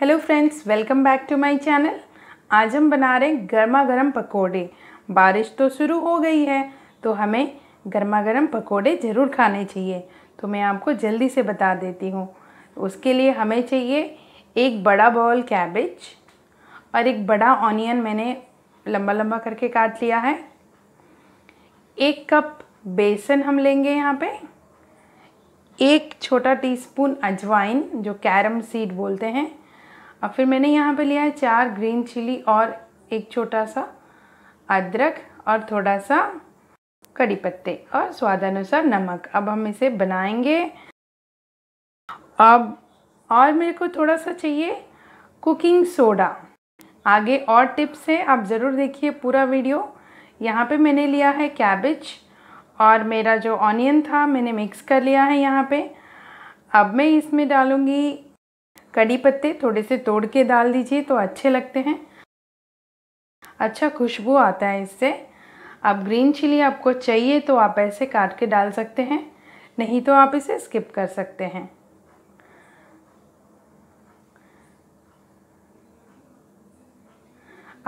hello friends welcome back to my channel आज हम बना रहे हैं गर्मा गर्म पकौड़े बारिश तो शुरू हो गई है तो हमें गर्मा गर्म पकौड़े ज़रूर खाने चाहिए तो मैं आपको जल्दी से बता देती हूँ उसके लिए हमें चाहिए एक बड़ा बॉल कैबेज और एक बड़ा ऑनियन मैंने लंबा लंबा करके काट लिया है एक कप बेसन हम लेंगे यहाँ पर एक छोटा टीस्पून अजवाइन जो कैरम सीड बोलते हैं अब फिर मैंने यहाँ पे लिया है चार ग्रीन चिली और एक छोटा सा अदरक और थोड़ा सा कड़ी पत्ते और स्वादानुसार नमक अब हम इसे बनाएंगे अब और मेरे को थोड़ा सा चाहिए कुकिंग सोडा आगे और टिप्स हैं आप ज़रूर देखिए पूरा वीडियो यहाँ पे मैंने लिया है कैबेज और मेरा जो ऑनियन था मैंने मिक्स कर लिया है यहाँ पे अब मैं इसमें डालूँगी कड़ी पत्ते थोड़े से तोड़ के डाल दीजिए तो अच्छे लगते हैं अच्छा खुशबू आता है इससे अब ग्रीन चिली आपको चाहिए तो आप ऐसे काट के डाल सकते हैं नहीं तो आप इसे स्किप कर सकते हैं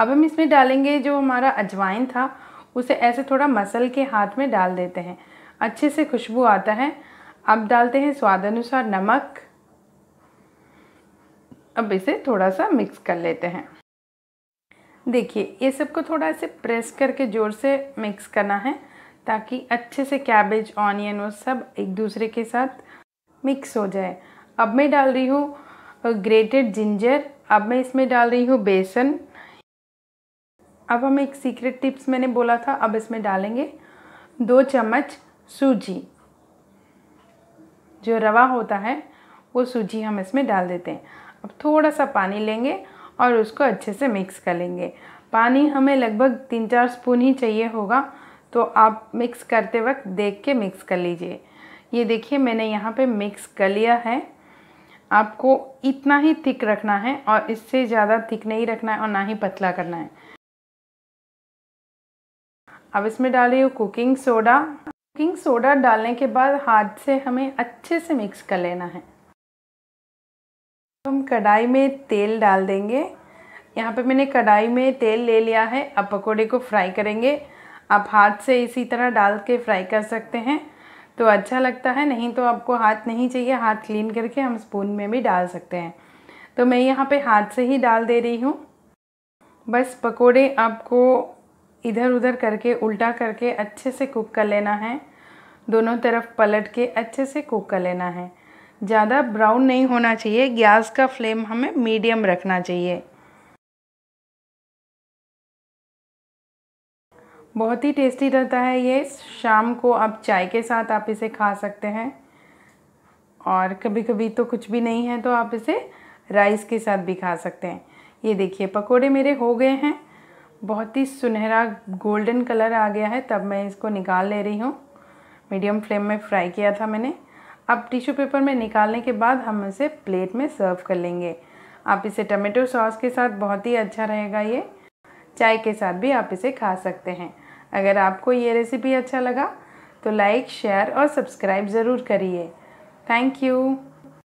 अब हम इसमें डालेंगे जो हमारा अजवाइन था उसे ऐसे थोड़ा मसल के हाथ में डाल देते हैं अच्छे से खुशबू आता है अब डालते हैं स्वाद अनुसार नमक अब इसे थोड़ा सा मिक्स कर लेते हैं देखिए ये सबको थोड़ा से प्रेस करके ज़ोर से मिक्स करना है ताकि अच्छे से कैबेज ऑनियन वो सब एक दूसरे के साथ मिक्स हो जाए अब मैं डाल रही हूँ ग्रेटेड जिंजर अब मैं इसमें डाल रही हूँ बेसन अब हम एक सीक्रेट टिप्स मैंने बोला था अब इसमें डालेंगे दो चम्मच सूजी जो रवा होता है वो सूजी हम इसमें डाल देते हैं अब थोड़ा सा पानी लेंगे और उसको अच्छे से मिक्स कर लेंगे पानी हमें लगभग तीन चार स्पून ही चाहिए होगा तो आप मिक्स करते वक्त देख के मिक्स कर लीजिए ये देखिए मैंने यहाँ पे मिक्स कर लिया है आपको इतना ही थिक रखना है और इससे ज़्यादा थिक नहीं रखना है और ना ही पतला करना है अब इसमें डाल रही हूँ कुकिंग सोडा कुकिंग सोडा डालने के बाद हाथ से हमें अच्छे से मिक्स कर लेना है कढ़ाई में तेल डाल देंगे यहाँ पे मैंने कढ़ाई में तेल ले लिया है अब पकोड़े को फ्राई करेंगे आप हाथ से इसी तरह डाल के फ्राई कर सकते हैं तो अच्छा लगता है नहीं तो आपको हाथ नहीं चाहिए हाथ क्लीन करके हम स्पून में भी डाल सकते हैं तो मैं यहाँ पे हाथ से ही डाल दे रही हूँ बस पकोड़े आपको इधर उधर करके उल्टा करके अच्छे से कुक कर लेना है दोनों तरफ पलट के अच्छे से कुक कर लेना है ज़्यादा ब्राउन नहीं होना चाहिए गैस का फ्लेम हमें मीडियम रखना चाहिए बहुत ही टेस्टी रहता है ये शाम को आप चाय के साथ आप इसे खा सकते हैं और कभी कभी तो कुछ भी नहीं है तो आप इसे राइस के साथ भी खा सकते हैं ये देखिए पकोड़े मेरे हो गए हैं बहुत ही सुनहरा गोल्डन कलर आ गया है तब मैं इसको निकाल ले रही हूँ मीडियम फ्लेम में फ्राई किया था मैंने अब टिश्यू पेपर में निकालने के बाद हम इसे प्लेट में सर्व कर लेंगे आप इसे टमेटो सॉस के साथ बहुत ही अच्छा रहेगा ये चाय के साथ भी आप इसे खा सकते हैं अगर आपको ये रेसिपी अच्छा लगा तो लाइक शेयर और सब्सक्राइब ज़रूर करिए थैंक यू